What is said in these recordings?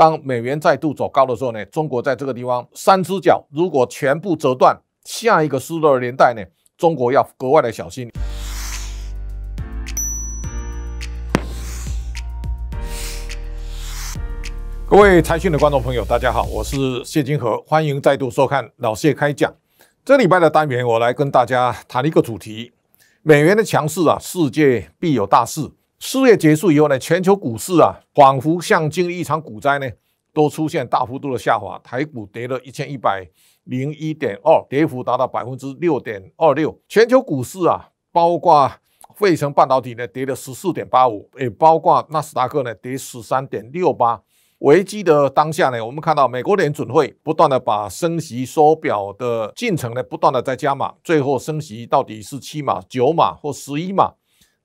当美元再度走高的时候呢，中国在这个地方三只脚如果全部折断，下一个失落的年代呢，中国要格外的小心。各位财讯的观众朋友，大家好，我是谢金河，欢迎再度收看老谢开讲。这礼拜的单元，我来跟大家谈一个主题：美元的强势啊，世界必有大事。四月结束以后呢，全球股市啊，仿佛像经历一场股灾呢，都出现大幅度的下滑。台股跌了一千一百零一点二，跌幅达到百分之六点二六。全球股市啊，包括费城半导体呢跌了十四点八五，也包括纳斯达克呢跌十三点六八。危机的当下呢，我们看到美国联准会不断的把升息缩表的进程呢，不断的在加码，最后升息到底是七码、九码或十一码？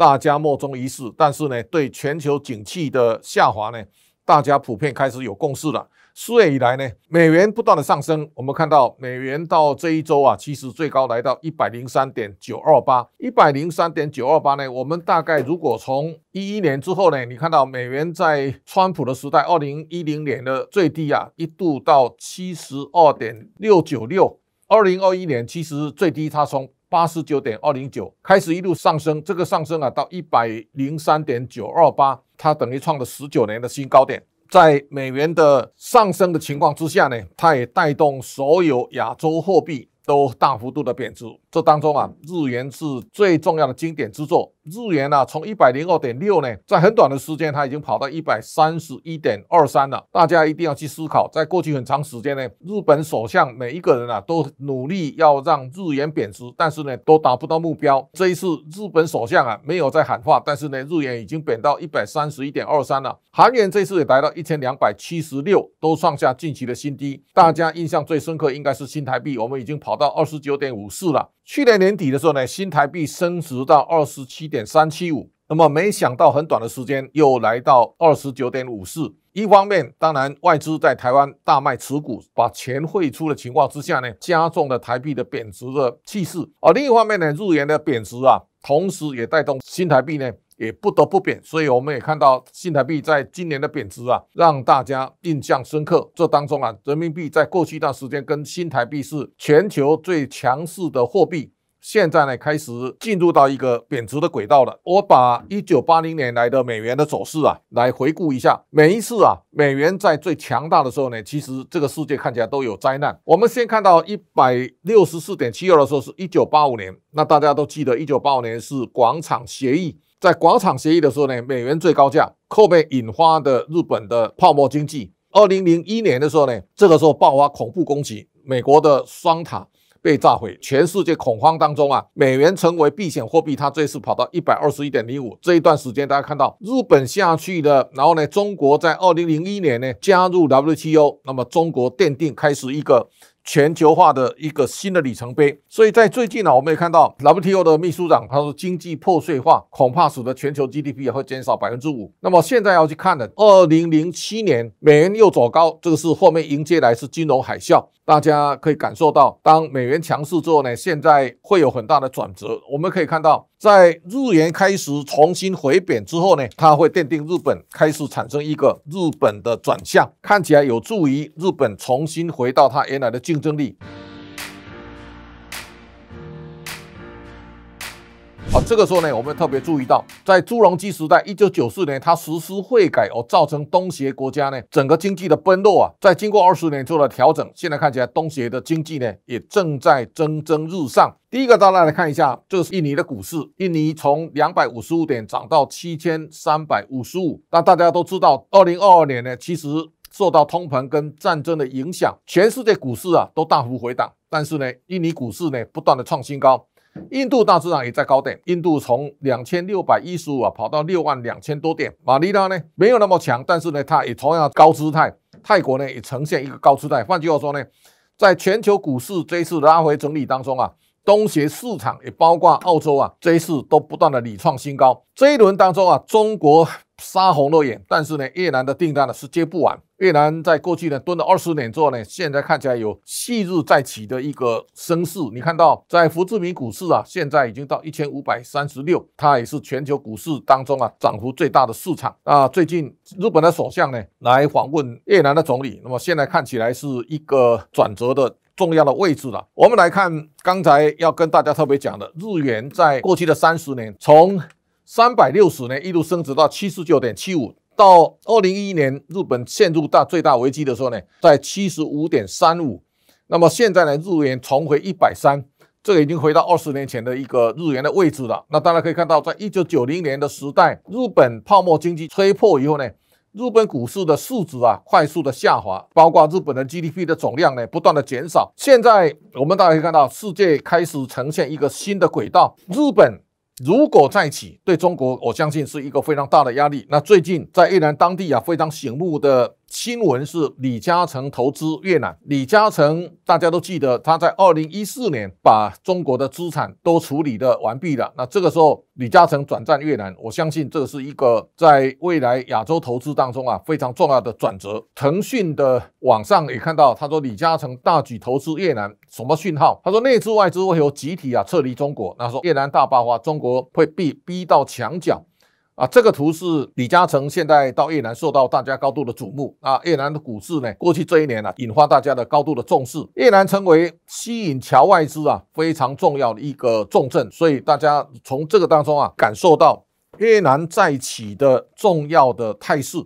大家莫衷一是，但是呢，对全球景气的下滑呢，大家普遍开始有共识了。四月以来呢，美元不断的上升，我们看到美元到这一周啊，其实最高来到一百零三点九二八，一百零三点九二八呢，我们大概如果从一一年之后呢，你看到美元在川普的时代，二零一零年的最低啊，一度到七十二点六九六，二零二一年其实最低它从。八十九点二零九开始一路上升，这个上升啊到一百零三点九二八，它等于创了十九年的新高点。在美元的上升的情况之下呢，它也带动所有亚洲货币都大幅度的贬值。这当中啊，日元是最重要的经典之作。日元呢，从一百零二点六呢，在很短的时间，它已经跑到一百三十一点二三了。大家一定要去思考，在过去很长时间呢，日本首相每一个人啊，都努力要让日元贬值，但是呢，都达不到目标。这一次，日本首相啊，没有在喊话，但是呢，日元已经贬到一百三十一点二三了。韩元这次也来到一千两百七十六，都创下近期的新低。大家印象最深刻应该是新台币，我们已经跑到二十九点五四了。去年年底的时候呢，新台币升值到二十七点三七五，那么没想到很短的时间又来到二十九点五四。一方面，当然外资在台湾大卖持股，把钱汇出的情况之下呢，加重了台币的贬值的气势；而另一方面呢，日元的贬值啊，同时也带动新台币呢。也不得不贬，所以我们也看到新台币在今年的贬值啊，让大家印象深刻。这当中啊，人民币在过去一段时间跟新台币是全球最强势的货币，现在呢开始进入到一个贬值的轨道了。我把一九八零年来的美元的走势啊来回顾一下，每一次啊美元在最强大的时候呢，其实这个世界看起来都有灾难。我们先看到一百六十四点七二的时候是一九八五年，那大家都记得一九八五年是广场协议。在广场协议的时候呢，美元最高价，后面引发的日本的泡沫经济。二零零一年的时候呢，这个时候爆发恐怖攻击，美国的双塔被炸毁，全世界恐慌当中啊，美元成为避险货币，它这次跑到一百二十一点零五。这一段时间大家看到日本下去了，然后呢，中国在二零零一年呢加入 WTO，那么中国奠定开始一个。全球化的一个新的里程碑，所以在最近呢，我们也看到 WTO 的秘书长他说，经济破碎化恐怕使得全球 GDP 也会减少百分之五。那么现在要去看的，二零零七年美元又走高，这个是后面迎接来是金融海啸。大家可以感受到，当美元强势之后呢，现在会有很大的转折。我们可以看到，在日元开始重新回贬之后呢，它会奠定日本开始产生一个日本的转向，看起来有助于日本重新回到它原来的竞争力。好，这个时候呢，我们特别注意到，在朱镕基时代，一九九四年他实施汇改，而造成东协国家呢整个经济的崩落啊。在经过二十年做了调整，现在看起来东协的经济呢也正在蒸蒸日上。第一个，大家来看一下，就是印尼的股市，印尼从两百五十五点涨到七千三百五十五。那大家都知道，二零二二年呢，其实受到通膨跟战争的影响，全世界股市啊都大幅回档，但是呢，印尼股市呢不断的创新高。印度大上也在高点，印度从两千六百一十五啊跑到六万两千多点。马尼拉呢没有那么强，但是呢它也同样高姿态。泰国呢也呈现一个高姿态。换句话说呢，在全球股市这一次拉回整理当中啊。东协市场也包括澳洲啊，这一次都不断的屡创新高。这一轮当中啊，中国杀红了眼，但是呢，越南的订单呢是接不完。越南在过去呢蹲了二十年之后呢，现在看起来有旭日再起的一个声势。你看到在福志明股市啊，现在已经到一千五百三十六，它也是全球股市当中啊涨幅最大的市场。啊，最近日本的首相呢来访问越南的总理，那么现在看起来是一个转折的。重要的位置了。我们来看刚才要跟大家特别讲的，日元在过去的三十年，从三百六十年一路升值到七十九点七五，到二零一一年日本陷入大最大危机的时候呢，在七十五点三五。那么现在呢，日元重回一百三，这个已经回到二十年前的一个日元的位置了。那大家可以看到，在一九九零年的时代，日本泡沫经济吹破以后呢。日本股市的市值啊，快速的下滑，包括日本的 GDP 的总量呢，不断的减少。现在我们大家可以看到，世界开始呈现一个新的轨道。日本如果再起，对中国我相信是一个非常大的压力。那最近在越南当地啊，非常醒目的。新闻是李嘉诚投资越南。李嘉诚大家都记得，他在二零一四年把中国的资产都处理的完毕了。那这个时候李嘉诚转战越南，我相信这是一个在未来亚洲投资当中啊非常重要的转折。腾讯的网上也看到，他说李嘉诚大举投资越南，什么讯号？他说内资外资会有集体啊撤离中国。那说越南大爆发，中国会被逼到墙角。啊，这个图是李嘉诚现在到越南受到大家高度的瞩目。啊，越南的股市呢，过去这一年呢，引发大家的高度的重视。越南成为吸引侨外资啊非常重要的一个重镇，所以大家从这个当中啊，感受到越南再起的重要的态势。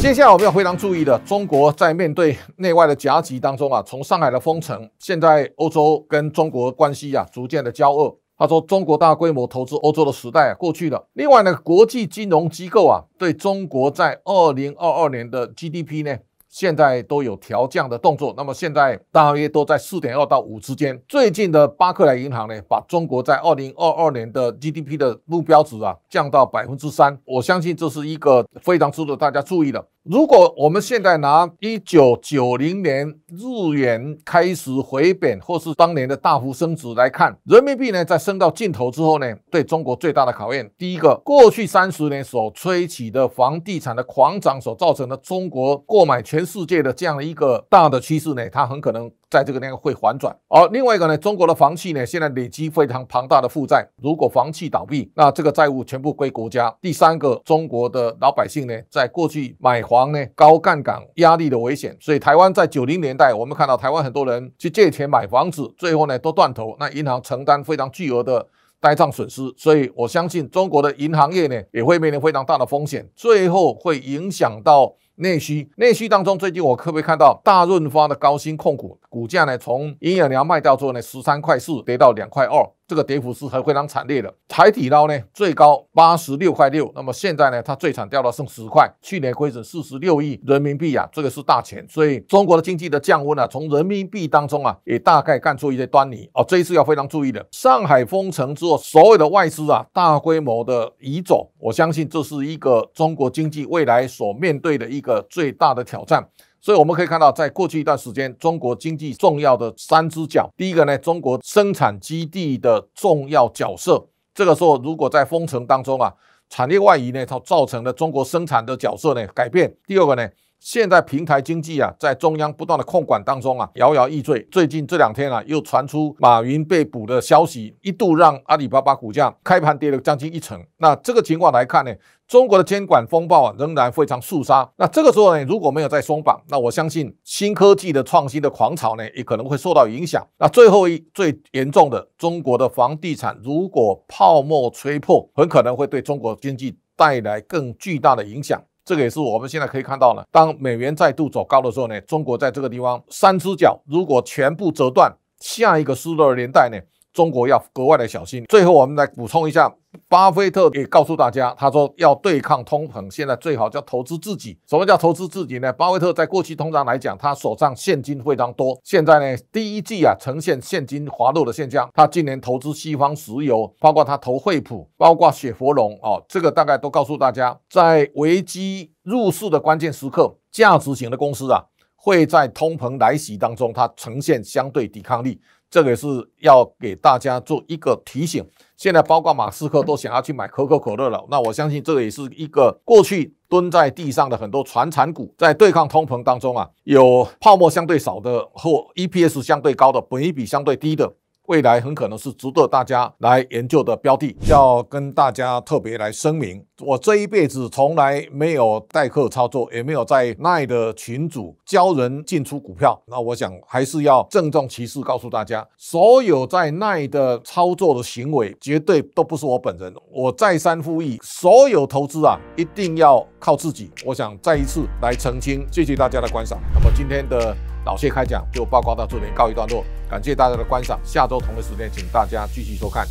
接下来我们要非常注意的，中国在面对内外的夹击当中啊，从上海的封城，现在欧洲跟中国关系啊逐渐的交恶。他说，中国大规模投资欧洲的时代啊、过去了。另外呢，国际金融机构啊，对中国在二零二二年的 GDP 呢？现在都有调降的动作，那么现在大约都在四点二到五之间。最近的巴克莱银行呢，把中国在二零二二年的 GDP 的目标值啊降到百分之三。我相信这是一个非常值得大家注意的。如果我们现在拿一九九零年日元开始回贬，或是当年的大幅升值来看，人民币呢在升到尽头之后呢，对中国最大的考验，第一个，过去三十年所吹起的房地产的狂涨所造成的中国购买全世界的这样的一个大的趋势呢，它很可能。在这个呢会反转，而另外一个呢，中国的房企呢现在累积非常庞大的负债，如果房企倒闭，那这个债务全部归国家。第三个，中国的老百姓呢在过去买房呢高杠杆压力的危险，所以台湾在九零年代我们看到台湾很多人去借钱买房子，最后呢都断头，那银行承担非常巨额的呆账损失，所以我相信中国的银行业呢也会面临非常大的风险，最后会影响到。内需，内需当中，最近我可不可以看到大润发的高新控股股价呢？从营养粮卖掉之后呢，十三块四跌到两块二。这个跌幅是还非常惨烈的，台体刀呢最高八十六块六，那么现在呢它最惨掉了剩十块，去年亏损四十六亿人民币啊，这个是大钱，所以中国的经济的降温啊，从人民币当中啊也大概看出一些端倪啊，这一次要非常注意的，上海封城之后，所有的外资啊大规模的移走，我相信这是一个中国经济未来所面对的一个最大的挑战。所以我们可以看到，在过去一段时间，中国经济重要的三只脚，第一个呢，中国生产基地的重要角色，这个时候如果在封城当中啊，产业外移呢，它造成了中国生产的角色呢改变。第二个呢。现在平台经济啊，在中央不断的控管当中啊，摇摇欲坠。最近这两天啊，又传出马云被捕的消息，一度让阿里巴巴股价开盘跌了将近一成。那这个情况来看呢，中国的监管风暴啊，仍然非常肃杀。那这个时候呢，如果没有再松绑，那我相信新科技的创新的狂潮呢，也可能会受到影响。那最后一最严重的，中国的房地产如果泡沫吹破，很可能会对中国经济带来更巨大的影响。这个也是我们现在可以看到了，当美元再度走高的时候呢，中国在这个地方三只脚如果全部折断，下一个失落的年代呢？中国要格外的小心。最后，我们来补充一下，巴菲特也告诉大家，他说要对抗通膨，现在最好叫投资自己。什么叫投资自己呢？巴菲特在过去通常来讲，他手上现金非常多。现在呢，第一季啊，呈现现金滑落的现象。他今年投资西方石油，包括他投惠普，包括雪佛龙哦，这个大概都告诉大家，在危机入市的关键时刻，价值型的公司啊，会在通膨来袭当中，它呈现相对抵抗力。这个是要给大家做一个提醒。现在包括马斯克都想要去买可口可乐了，那我相信这个也是一个过去蹲在地上的很多传产股，在对抗通膨当中啊，有泡沫相对少的，或 EPS 相对高的，本益比相对低的。未来很可能是值得大家来研究的标的，要跟大家特别来声明，我这一辈子从来没有代客操作，也没有在奈的群组教人进出股票。那我想还是要郑重其事告诉大家，所有在奈的操作的行为绝对都不是我本人。我再三复议，所有投资啊一定要靠自己。我想再一次来澄清，谢谢大家的观赏。那么今天的。老谢开讲就报告到这里，告一段落。感谢大家的观赏，下周同一时间，请大家继续收看。